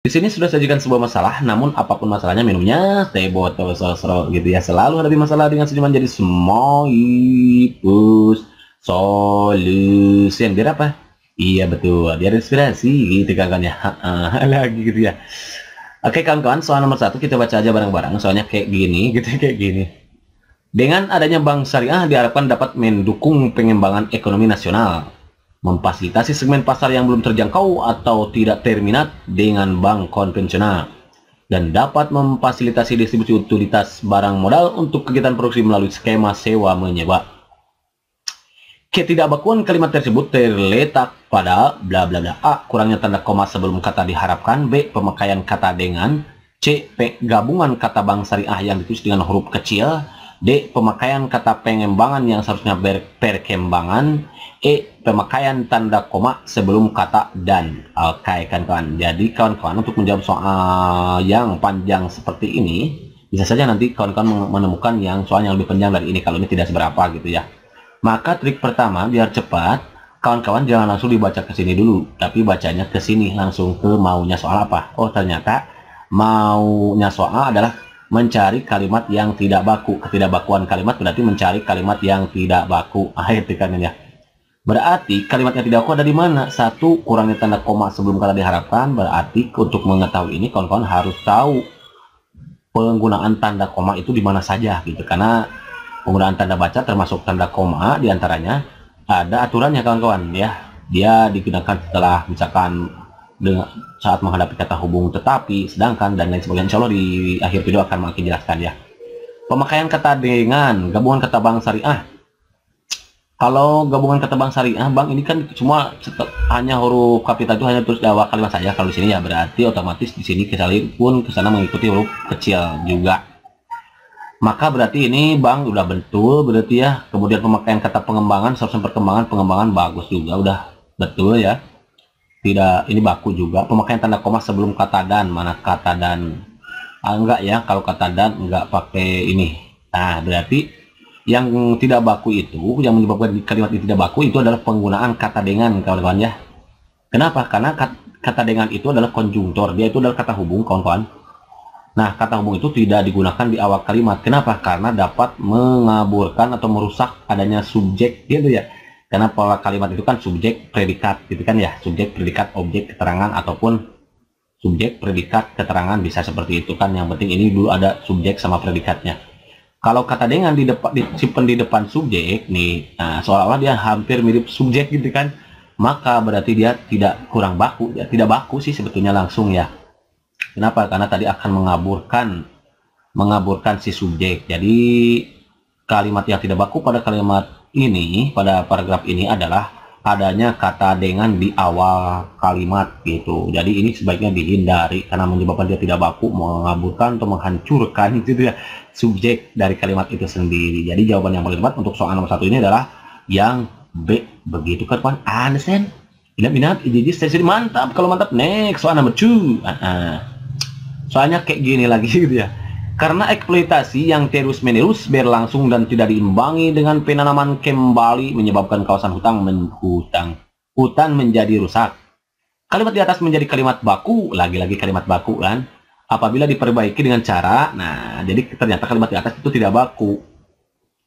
Di sini sudah sajikan sebuah masalah, namun apapun masalahnya minumnya teh botol sosro gitu ya. Selalu hadapi masalah dengan senyuman jadi semoipus solusian Biar apa? Iya betul, biar inspirasi gitu ya Lagi gitu ya. Oke kawan-kawan, soal nomor satu kita baca aja bareng-bareng. Soalnya kayak gini, gitu kayak gini. Dengan adanya bank syariah diharapkan dapat mendukung pengembangan ekonomi nasional memfasilitasi segmen pasar yang belum terjangkau atau tidak terminat dengan bank konvensional dan dapat memfasilitasi distribusi utilitas barang modal untuk kegiatan produksi melalui skema sewa menyewa. Ketidakbakuan kalimat tersebut terletak pada bla bla bla A kurangnya tanda koma sebelum kata diharapkan B pemakaian kata dengan C P gabungan kata bank syariah yang ditulis dengan huruf kecil D pemakaian kata pengembangan yang seharusnya berperkembangan E pemakaian tanda koma sebelum kata dan. Oke, okay, kawan-kawan. Jadi, kawan-kawan untuk menjawab soal yang panjang seperti ini, bisa saja nanti kawan-kawan menemukan yang soal yang lebih panjang dari ini kalau ini tidak seberapa gitu ya. Maka trik pertama biar cepat, kawan-kawan jangan langsung dibaca ke sini dulu, tapi bacanya ke sini langsung ke maunya soal apa. Oh, ternyata maunya soal adalah mencari kalimat yang tidak baku. Ketidakbakuan kalimat berarti mencari kalimat yang tidak baku. akhir ah, tekanannya ya Berarti kalimatnya tidak kuat dari mana? Satu, kurangnya tanda koma sebelum kata diharapkan. Berarti untuk mengetahui ini kawan-kawan harus tahu penggunaan tanda koma itu di mana saja gitu. Karena penggunaan tanda baca termasuk tanda koma diantaranya ada aturannya kawan-kawan ya. Dia digunakan setelah misalkan dengan saat menghadapi kata hubung tetapi, sedangkan dan lain sebagainya. Insya Allah di akhir video akan makin jelaskan ya. Pemakaian kata dengan gabungan kata bank syariah kalau gabungan kata bank syariah bang ini kan semua hanya huruf kapital itu hanya terus dawa kalimat saja kalau di sini ya berarti otomatis di sini kecuali pun kesana mengikuti huruf kecil juga maka berarti ini bang udah betul berarti ya kemudian pemakaian kata pengembangan seharusnya perkembangan pengembangan bagus juga udah betul ya tidak ini baku juga pemakaian tanda koma sebelum kata dan mana kata dan ah, enggak ya kalau kata dan enggak pakai ini nah berarti yang tidak baku itu yang menyebabkan kalimat itu tidak baku itu adalah penggunaan kata dengan kawan-kawan ya kenapa karena kata dengan itu adalah konjungtor dia itu adalah kata hubung kawan-kawan nah kata hubung itu tidak digunakan di awal kalimat kenapa karena dapat mengaburkan atau merusak adanya subjek gitu ya karena pola kalimat itu kan subjek predikat gitu kan ya subjek predikat objek keterangan ataupun subjek predikat keterangan bisa seperti itu kan yang penting ini dulu ada subjek sama predikatnya kalau kata dengan di depan disimpan di depan subjek nih nah seolah-olah dia hampir mirip subjek gitu kan maka berarti dia tidak kurang baku ya tidak baku sih sebetulnya langsung ya kenapa karena tadi akan mengaburkan mengaburkan si subjek jadi kalimat yang tidak baku pada kalimat ini pada paragraf ini adalah adanya kata dengan di awal kalimat gitu. Jadi ini sebaiknya dihindari karena menyebabkan dia tidak baku, mengaburkan atau menghancurkan itu ya subjek dari kalimat itu sendiri. Jadi jawaban yang paling tepat untuk soal nomor satu ini adalah yang B begitu kan kawan anesen tidak minat jadi sesi mantap kalau mantap next soal nomor 2 ah, ah. soalnya kayak gini lagi gitu ya karena eksploitasi yang terus-menerus berlangsung dan tidak diimbangi dengan penanaman kembali menyebabkan kawasan hutan menghutang. Hutan menjadi rusak. Kalimat di atas menjadi kalimat baku, lagi-lagi kalimat baku kan. Apabila diperbaiki dengan cara, nah jadi ternyata kalimat di atas itu tidak baku.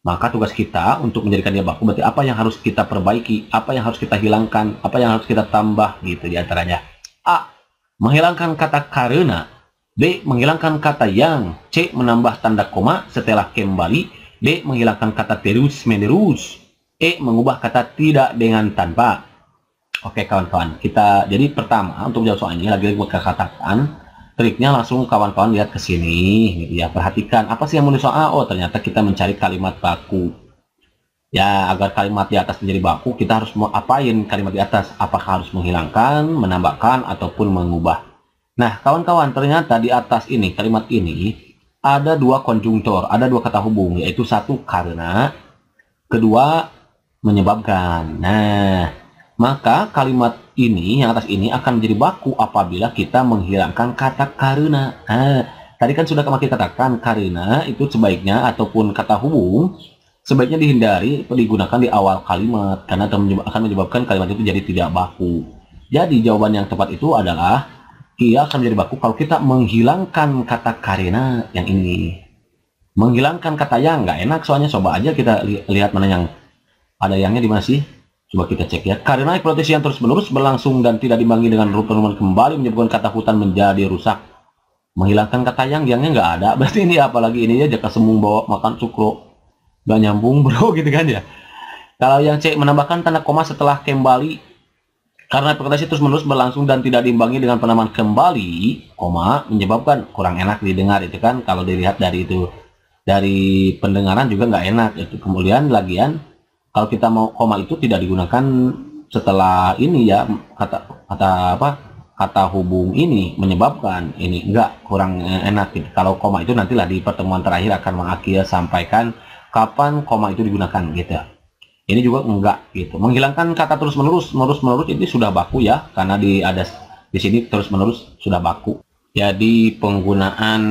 Maka tugas kita untuk menjadikannya baku berarti apa yang harus kita perbaiki, apa yang harus kita hilangkan, apa yang harus kita tambah gitu diantaranya. A. Menghilangkan kata karena D. Menghilangkan kata yang. C. Menambah tanda koma setelah kembali. D. Menghilangkan kata terus menerus. E. Mengubah kata tidak dengan tanpa. Oke kawan-kawan, kita jadi pertama untuk jawab soal ini lagi-lagi katakan triknya langsung kawan-kawan lihat ke sini ya. Perhatikan apa sih yang menulis soal? Oh, ternyata kita mencari kalimat baku. Ya, agar kalimat di atas menjadi baku, kita harus mau apain kalimat di atas? Apakah harus menghilangkan, menambahkan ataupun mengubah? Nah, kawan-kawan, ternyata di atas ini, kalimat ini, ada dua konjungtor, ada dua kata hubung, yaitu satu karena, kedua menyebabkan. Nah, maka kalimat ini, yang atas ini, akan menjadi baku apabila kita menghilangkan kata karena. Nah, tadi kan sudah kami katakan, karena itu sebaiknya, ataupun kata hubung, sebaiknya dihindari digunakan di awal kalimat, karena akan menyebabkan kalimat itu jadi tidak baku. Jadi, jawaban yang tepat itu adalah ia akan menjadi baku kalau kita menghilangkan kata karena yang ini. Menghilangkan kata yang nggak enak soalnya coba aja kita li lihat mana yang ada yangnya di mana sih? Coba kita cek ya. Karena hipotesis yang terus-menerus berlangsung dan tidak dibangi dengan rutan kembali menyebabkan kata hutan menjadi rusak. Menghilangkan kata yang yangnya nggak ada. Berarti ini apalagi ini ya jaka semung bawa makan cukro. Nggak nyambung bro gitu kan ya. Kalau yang cek menambahkan tanda koma setelah kembali karena ekspektasi terus-menerus berlangsung dan tidak diimbangi dengan penamaan kembali, koma menyebabkan kurang enak didengar itu kan kalau dilihat dari itu dari pendengaran juga nggak enak itu. Kemudian lagian kalau kita mau koma itu tidak digunakan setelah ini ya kata kata apa kata hubung ini menyebabkan ini enggak kurang enak gitu. Kalau koma itu nantilah di pertemuan terakhir akan mengakhir sampaikan kapan koma itu digunakan gitu ini juga enggak gitu menghilangkan kata terus menerus menerus menerus ini sudah baku ya karena di ada di sini terus menerus sudah baku jadi penggunaan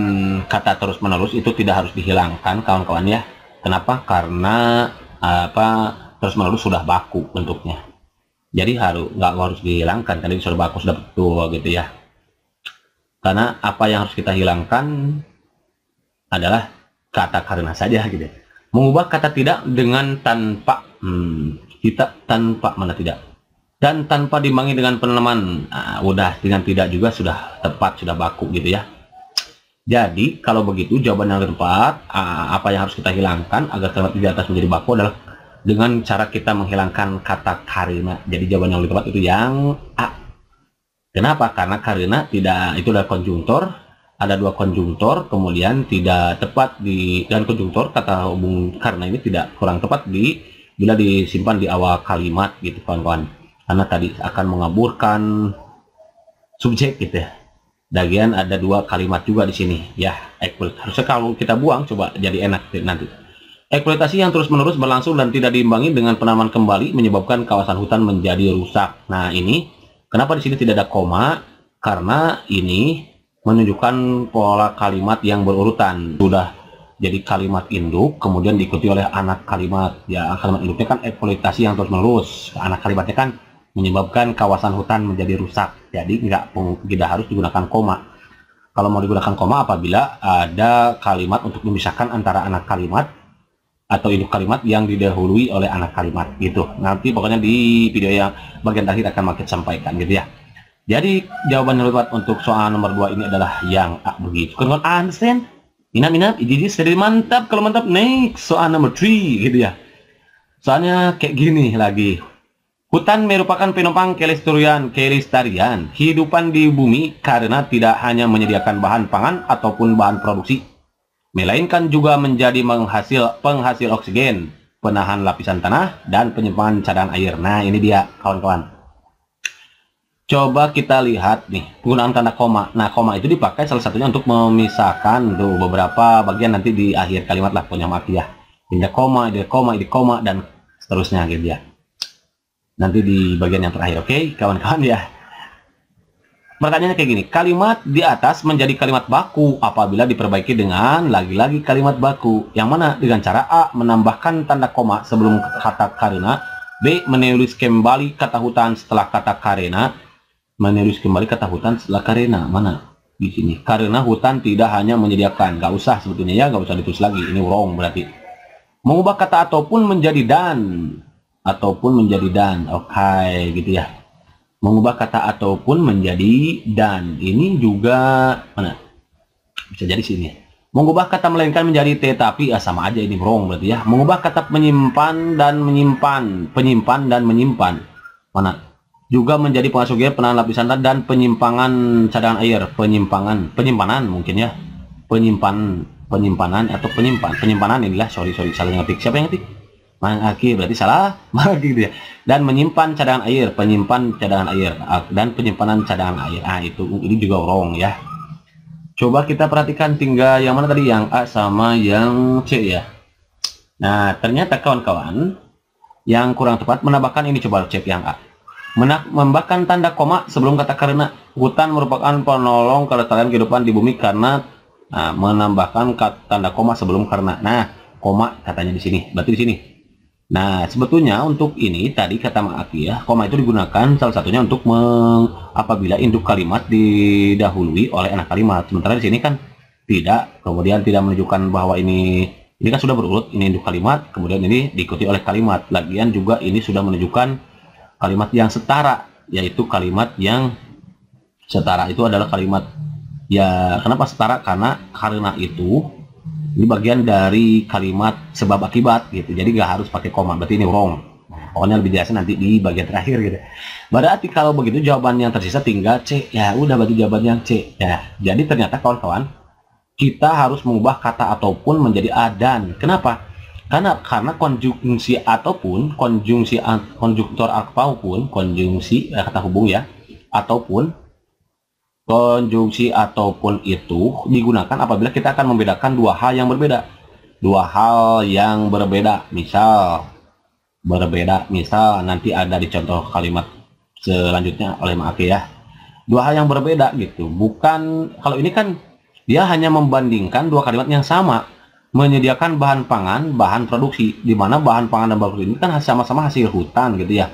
kata terus menerus itu tidak harus dihilangkan kawan-kawan ya kenapa karena apa terus menerus sudah baku bentuknya jadi harus nggak harus dihilangkan karena ini sudah baku sudah betul gitu ya karena apa yang harus kita hilangkan adalah kata karena saja gitu ya. mengubah kata tidak dengan tanpa Hmm, kita tanpa mana tidak. Dan tanpa dimangi dengan peneman. Nah, udah dengan tidak juga sudah tepat, sudah baku gitu ya. Jadi, kalau begitu jawaban yang tepat, ah, apa yang harus kita hilangkan agar kalimat di atas menjadi baku adalah dengan cara kita menghilangkan kata karena. Jadi jawaban yang lebih tepat itu yang A. Kenapa? Karena karena tidak itu adalah konjungtor, ada dua konjungtor, kemudian tidak tepat di dan konjungtor kata hubung karena ini tidak kurang tepat di bila disimpan di awal kalimat gitu kawan-kawan karena tadi akan mengaburkan subjek gitu ya bagian ada dua kalimat juga di sini ya ekuitas harusnya kalau kita buang coba jadi enak nanti eksploitasi yang terus menerus berlangsung dan tidak diimbangi dengan penaman kembali menyebabkan kawasan hutan menjadi rusak nah ini kenapa di sini tidak ada koma karena ini menunjukkan pola kalimat yang berurutan sudah jadi kalimat induk kemudian diikuti oleh anak kalimat ya kalimat induknya kan eksploitasi yang terus menerus anak kalimatnya kan menyebabkan kawasan hutan menjadi rusak jadi nggak tidak harus digunakan koma kalau mau digunakan koma apabila ada kalimat untuk memisahkan antara anak kalimat atau induk kalimat yang didahului oleh anak kalimat gitu nanti pokoknya di video yang bagian terakhir akan makin sampaikan gitu ya jadi jawaban yang untuk soal nomor dua ini adalah yang A begitu. Kenapa understand? Inap inap, jadi seri mantap. Kalau mantap, naik soal number 3 gitu ya. Soalnya kayak gini lagi. Hutan merupakan penopang kelestarian, kelestarian kehidupan di bumi karena tidak hanya menyediakan bahan pangan ataupun bahan produksi, melainkan juga menjadi menghasil penghasil oksigen, penahan lapisan tanah dan penyimpanan cadangan air. Nah, ini dia kawan-kawan. Coba kita lihat nih, penggunaan tanda koma. Nah, koma itu dipakai salah satunya untuk memisahkan tuh beberapa bagian nanti di akhir kalimat lah punya mati ya. ini koma, ini koma, ini koma dan seterusnya gitu ya. Nanti di bagian yang terakhir, oke, okay? kawan-kawan ya. Pertanyaannya kayak gini, kalimat di atas menjadi kalimat baku apabila diperbaiki dengan lagi-lagi kalimat baku. Yang mana dengan cara A menambahkan tanda koma sebelum kata karena, B menulis kembali kata hutan setelah kata karena, menulis kembali kata hutan setelah karena mana di sini karena hutan tidak hanya menyediakan gak usah sebetulnya ya nggak usah ditulis lagi ini wrong berarti mengubah kata ataupun menjadi dan ataupun menjadi dan oke okay, gitu ya mengubah kata ataupun menjadi dan ini juga mana bisa jadi sini mengubah kata melainkan menjadi tetapi ya ah, sama aja ini wrong berarti ya mengubah kata menyimpan dan menyimpan penyimpan dan menyimpan mana juga menjadi pengasuh gear penahan lapisan dan penyimpangan cadangan air penyimpangan penyimpanan mungkin ya penyimpan penyimpanan atau penyimpan penyimpanan inilah sorry sorry salah ngetik siapa yang ngetik Mang Aki berarti salah Mang Aki dia dan menyimpan cadangan air penyimpan cadangan air ah, dan penyimpanan cadangan air ah itu ini juga wrong ya coba kita perhatikan tinggal yang mana tadi yang A sama yang C ya nah ternyata kawan-kawan yang kurang tepat menambahkan ini coba cek yang A menambahkan tanda koma sebelum kata karena hutan merupakan penolong kelestarian kehidupan di bumi karena nah, menambahkan kata, tanda koma sebelum karena. Nah, koma katanya di sini, berarti di sini. Nah, sebetulnya untuk ini tadi kata ya koma itu digunakan salah satunya untuk meng, apabila induk kalimat didahului oleh anak kalimat. Sementara di sini kan tidak, kemudian tidak menunjukkan bahwa ini ini kan sudah berurut, ini induk kalimat, kemudian ini diikuti oleh kalimat. Lagian juga ini sudah menunjukkan kalimat yang setara yaitu kalimat yang setara itu adalah kalimat ya kenapa setara karena karena itu ini bagian dari kalimat sebab akibat gitu jadi nggak harus pakai koma berarti ini wrong pokoknya lebih jelasnya nanti di bagian terakhir gitu berarti kalau begitu jawaban yang tersisa tinggal C ya udah berarti jawaban yang C ya jadi ternyata kawan-kawan kita harus mengubah kata ataupun menjadi a dan. kenapa karena karena konjungsi ataupun konjungsi konjungtor ataupun konjungsi eh, kata hubung ya ataupun konjungsi ataupun itu digunakan apabila kita akan membedakan dua hal yang berbeda dua hal yang berbeda misal berbeda misal nanti ada di contoh kalimat selanjutnya oleh Ma'afi ya dua hal yang berbeda gitu bukan kalau ini kan dia hanya membandingkan dua kalimat yang sama menyediakan bahan pangan, bahan produksi, di mana bahan pangan dan bahan produksi ini kan sama-sama hasil hutan gitu ya.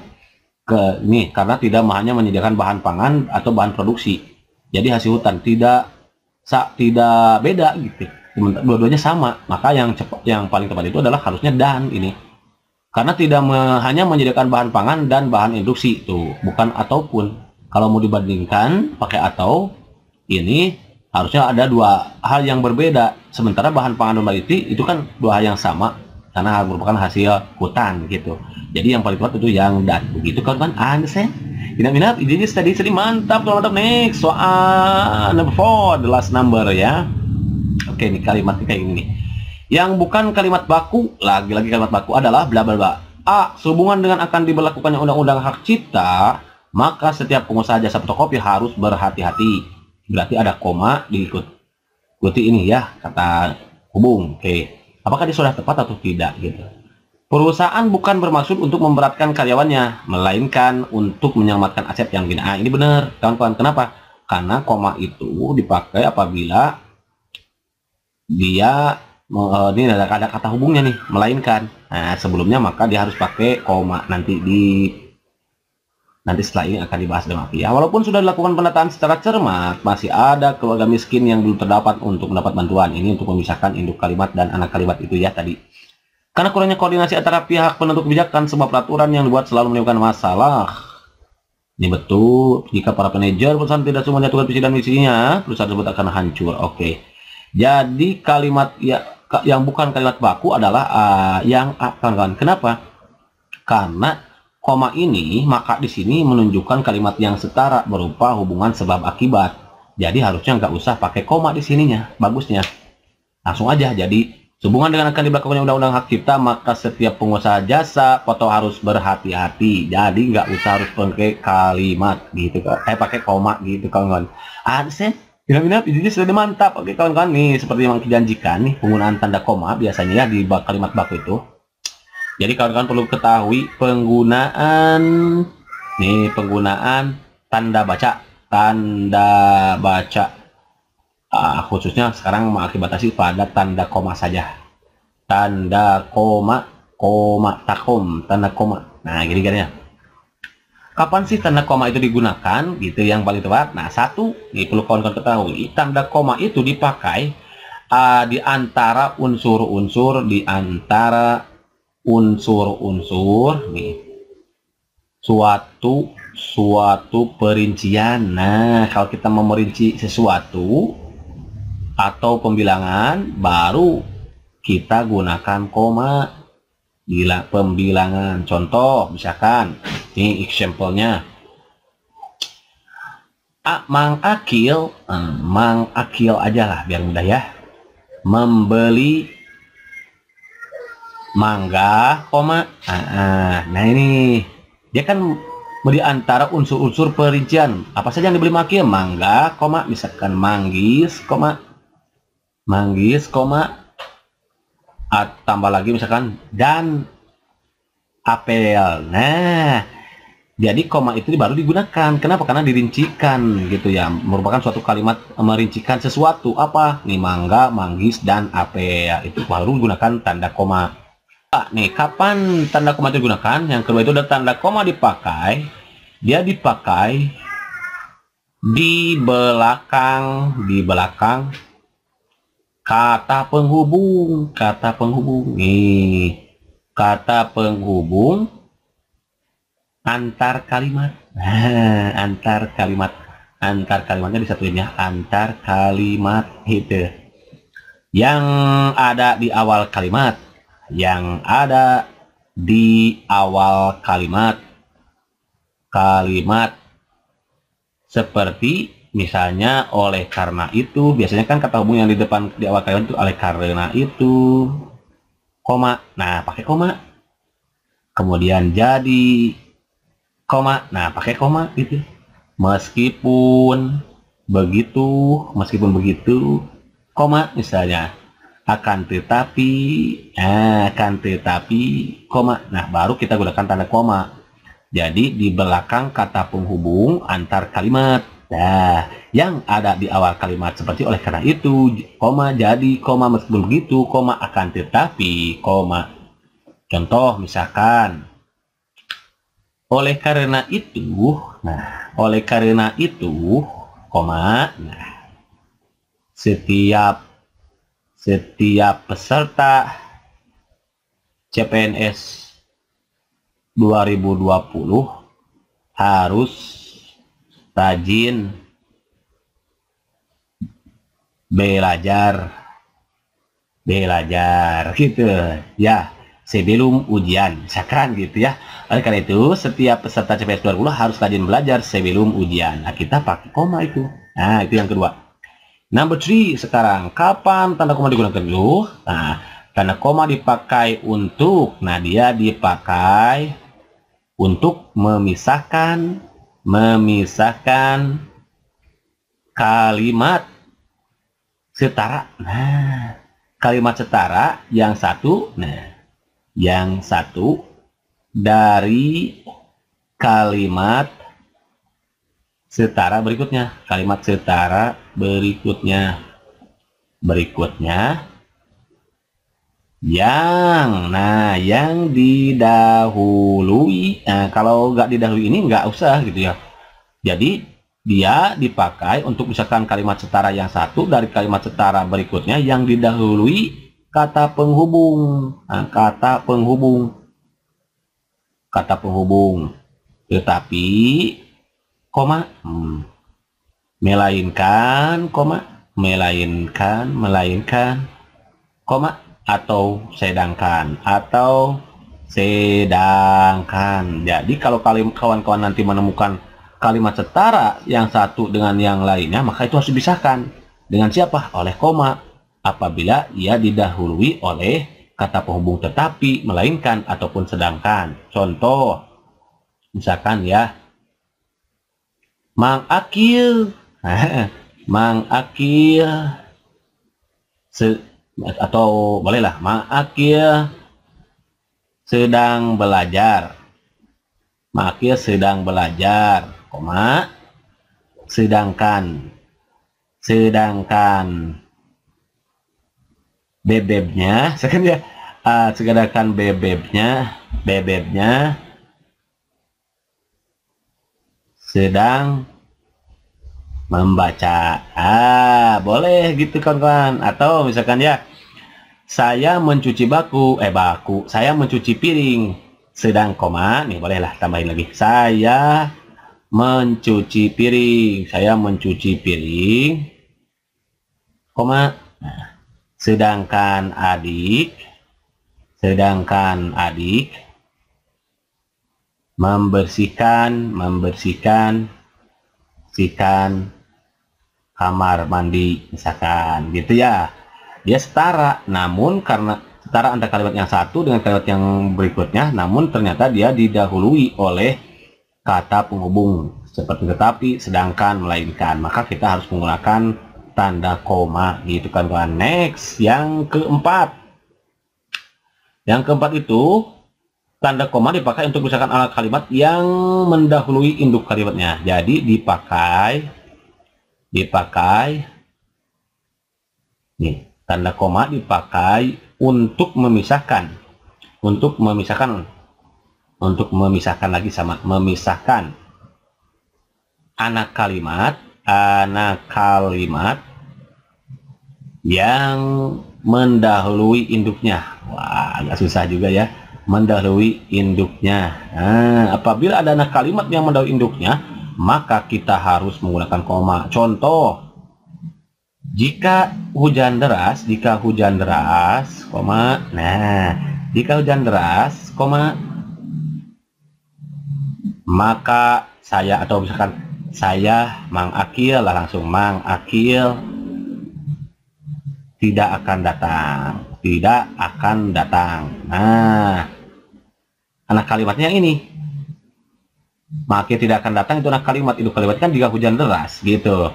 Ke nih karena tidak hanya menyediakan bahan pangan atau bahan produksi, jadi hasil hutan tidak sa, tidak beda gitu. Dua-duanya sama, maka yang cepat yang paling tepat itu adalah harusnya dan ini. Karena tidak me, hanya menyediakan bahan pangan dan bahan induksi itu, bukan ataupun. Kalau mau dibandingkan pakai atau ini harusnya ada dua hal yang berbeda sementara bahan pangan normality itu kan dua hal yang sama karena merupakan hasil hutan gitu jadi yang paling kuat itu yang dan begitu kan kan understand tidak minat ini tadi sering mantap mantap next soal number four the last number ya oke ini kalimatnya kayak ini yang bukan kalimat baku lagi-lagi kalimat baku adalah bla bla bla a sehubungan dengan akan diberlakukannya undang-undang hak cipta maka setiap pengusaha jasa fotokopi harus berhati-hati berarti ada koma diikuti ini ya kata hubung. Oke. Apakah dia sudah tepat atau tidak gitu. Perusahaan bukan bermaksud untuk memberatkan karyawannya, melainkan untuk menyelamatkan aset yang gini. Ah, ini benar, kawan-kawan. Kenapa? Karena koma itu dipakai apabila dia e, ini ada, ada kata hubungnya nih, melainkan. Nah, sebelumnya maka dia harus pakai koma nanti di Nanti setelah ini akan dibahas dengan api ya. Walaupun sudah dilakukan penataan secara cermat, masih ada keluarga miskin yang belum terdapat untuk mendapat bantuan. Ini untuk memisahkan induk kalimat dan anak kalimat itu ya tadi. Karena kurangnya koordinasi antara pihak penentu kebijakan, sebab peraturan yang dibuat selalu menimbulkan masalah. Ini betul, jika para manajer perusahaan tidak semua menyatukan visi dan misinya, perusahaan tersebut akan hancur. Oke. Okay. Jadi kalimat ya yang bukan kalimat baku adalah uh, yang akan ah, uh, Kenapa? Karena Koma ini maka di sini menunjukkan kalimat yang setara berupa hubungan sebab akibat. Jadi harusnya nggak usah pakai koma di sininya, bagusnya. Langsung aja, jadi hubungan dengan akan diberlakukannya Undang-Undang Hak Cipta, maka setiap pengusaha jasa foto harus berhati-hati. Jadi nggak usah harus pakai kalimat gitu, eh pakai koma gitu kawan-kawan. Adsen, Bila-bila ini sudah mantap. Oke kawan-kawan nih, seperti yang dijanjikan nih, penggunaan tanda koma biasanya ya di kalimat baku itu jadi kawan-kawan perlu ketahui penggunaan nih penggunaan tanda baca, tanda baca uh, khususnya sekarang mengakibatasi pada tanda koma saja. Tanda koma, koma takom, tanda koma. Nah, gini gini ya. Kapan sih tanda koma itu digunakan? Gitu yang paling tepat. Nah, satu, nih perlu kawan-kawan ketahui, tanda koma itu dipakai uh, di antara unsur-unsur di antara unsur-unsur nih suatu suatu perincian. Nah, kalau kita memerinci sesuatu atau pembilangan baru kita gunakan koma bila pembilangan. Contoh misalkan ini example-nya Mang Akil, hmm, Mang Akil aja lah biar mudah ya. Membeli mangga, koma. Ah, ah, nah ini dia kan di antara unsur-unsur perincian apa saja yang dibeli maki mangga, koma misalkan manggis, koma manggis, koma At, ah, tambah lagi misalkan dan apel. Nah, jadi koma itu baru digunakan. Kenapa? Karena dirincikan gitu ya. Merupakan suatu kalimat merincikan sesuatu apa nih mangga, manggis dan apel. Itu baru digunakan tanda koma. Ah, nih kapan tanda koma digunakan yang kedua itu ada tanda koma dipakai dia dipakai di belakang di belakang kata penghubung kata penghubung nih kata penghubung antar kalimat antar kalimat antar kalimatnya disatuin ya antar kalimat itu yang ada di awal kalimat yang ada di awal kalimat. Kalimat seperti misalnya oleh karena itu biasanya kan kata hubung yang di depan di awal kalimat itu oleh karena itu koma nah pakai koma kemudian jadi koma nah pakai koma gitu meskipun begitu meskipun begitu koma misalnya akan tetapi eh, akan tetapi koma nah baru kita gunakan tanda koma jadi di belakang kata penghubung antar kalimat nah yang ada di awal kalimat seperti oleh karena itu koma jadi koma meskipun begitu koma akan tetapi koma contoh misalkan oleh karena itu nah oleh karena itu koma nah setiap setiap peserta CPNS 2020 harus rajin belajar belajar gitu ya sebelum ujian sekarang gitu ya oleh karena itu setiap peserta CPNS 2020 harus rajin belajar sebelum ujian nah kita pakai koma itu nah itu yang kedua Number three sekarang, kapan tanda koma digunakan dulu? Nah, tanda koma dipakai untuk, nah dia dipakai untuk memisahkan, memisahkan kalimat setara. Nah, kalimat setara yang satu, nah, yang satu dari kalimat setara berikutnya, kalimat setara berikutnya. Berikutnya yang nah yang didahului nah kalau nggak didahului ini nggak usah gitu ya jadi dia dipakai untuk misalkan kalimat setara yang satu dari kalimat setara berikutnya yang didahului kata penghubung nah, kata penghubung kata penghubung tetapi koma hmm, melainkan koma melainkan melainkan koma atau sedangkan atau sedangkan jadi kalau kalian kawan-kawan nanti menemukan kalimat setara yang satu dengan yang lainnya maka itu harus dipisahkan dengan siapa oleh koma apabila ia didahului oleh kata penghubung tetapi melainkan ataupun sedangkan contoh misalkan ya Mang Akil Eh, se atau bolehlah mengakil sedang belajar mengakil sedang belajar koma sedangkan sedangkan bebebnya sekarang ya uh, ah, segerakan bebebnya bebebnya sedang membaca. Ah, boleh gitu kawan-kawan. Atau misalkan ya, saya mencuci baku, eh baku, saya mencuci piring. Sedang koma, nih bolehlah tambahin lagi. Saya mencuci piring, saya mencuci piring. Koma. Nah, sedangkan adik, sedangkan adik membersihkan, membersihkan, sikan kamar mandi misalkan gitu ya dia setara namun karena setara antara kalimat yang satu dengan kalimat yang berikutnya namun ternyata dia didahului oleh kata penghubung seperti tetapi sedangkan melainkan maka kita harus menggunakan tanda koma gitu kan kawan next yang keempat yang keempat itu tanda koma dipakai untuk misalkan alat kalimat yang mendahului induk kalimatnya jadi dipakai dipakai nih tanda koma dipakai untuk memisahkan untuk memisahkan untuk memisahkan lagi sama memisahkan anak kalimat anak kalimat yang mendahului induknya wah agak susah juga ya mendahului induknya nah, apabila ada anak kalimat yang mendahului induknya maka kita harus menggunakan koma. Contoh, jika hujan deras, jika hujan deras, koma, nah, jika hujan deras, koma, maka saya atau misalkan saya Mang Akil lah langsung Mang Akil tidak akan datang, tidak akan datang. Nah, anak kalimatnya yang ini, maka tidak akan datang itu adalah kalimat itu kalimat kan jika hujan deras gitu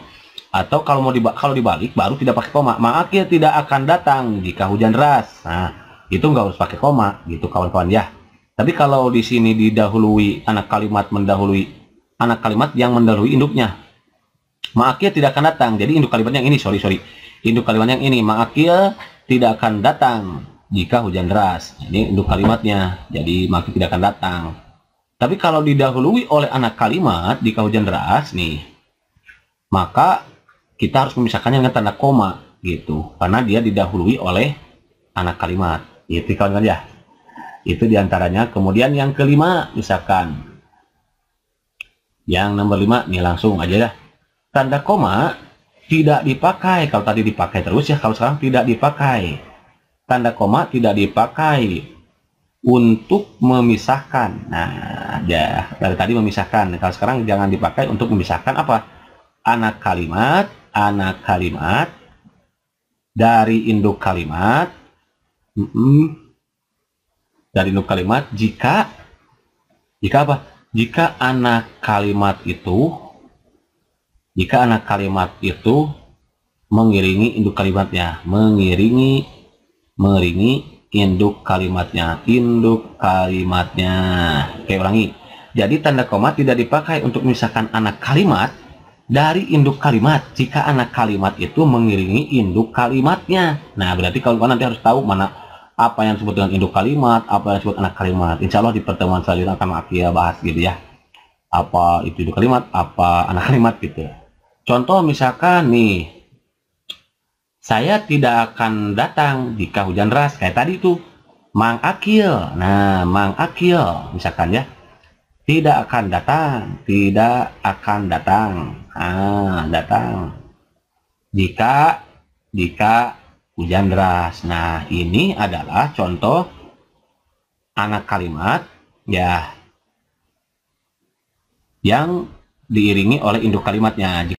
atau kalau mau dibalik, kalau dibalik baru tidak pakai koma maka tidak akan datang jika hujan deras nah itu nggak harus pakai koma gitu kawan-kawan ya tapi kalau di sini didahului anak kalimat mendahului anak kalimat yang mendahului induknya maka tidak akan datang jadi induk kalimat yang ini sorry sorry induk kalimat yang ini maka tidak akan datang jika hujan deras ini induk kalimatnya jadi maka tidak akan datang tapi kalau didahului oleh anak kalimat di kajian deras nih, maka kita harus memisahkannya dengan tanda koma gitu, karena dia didahului oleh anak kalimat. Itu kawan aja. Itu diantaranya. Kemudian yang kelima, misalkan yang nomor lima nih langsung aja ya. Tanda koma tidak dipakai. Kalau tadi dipakai terus ya, kalau sekarang tidak dipakai. Tanda koma tidak dipakai untuk memisahkan. Nah, aja. Dari tadi memisahkan. Kalau sekarang jangan dipakai untuk memisahkan apa? Anak kalimat, anak kalimat, dari induk kalimat, mm -mm, dari induk kalimat, jika, jika apa? Jika anak kalimat itu, jika anak kalimat itu mengiringi induk kalimatnya, mengiringi, mengiringi induk kalimatnya induk kalimatnya oke ulangi jadi tanda koma tidak dipakai untuk misalkan anak kalimat dari induk kalimat jika anak kalimat itu mengiringi induk kalimatnya nah berarti kalau kalian nanti harus tahu mana apa yang disebut dengan induk kalimat apa yang disebut anak kalimat insya Allah di pertemuan selanjutnya akan akhirnya bahas gitu ya apa itu induk kalimat apa anak kalimat gitu contoh misalkan nih saya tidak akan datang jika hujan deras kayak tadi tuh Mang Akil nah Mang Akil misalkan ya tidak akan datang tidak akan datang ah datang jika jika hujan deras nah ini adalah contoh anak kalimat ya yang diiringi oleh induk kalimatnya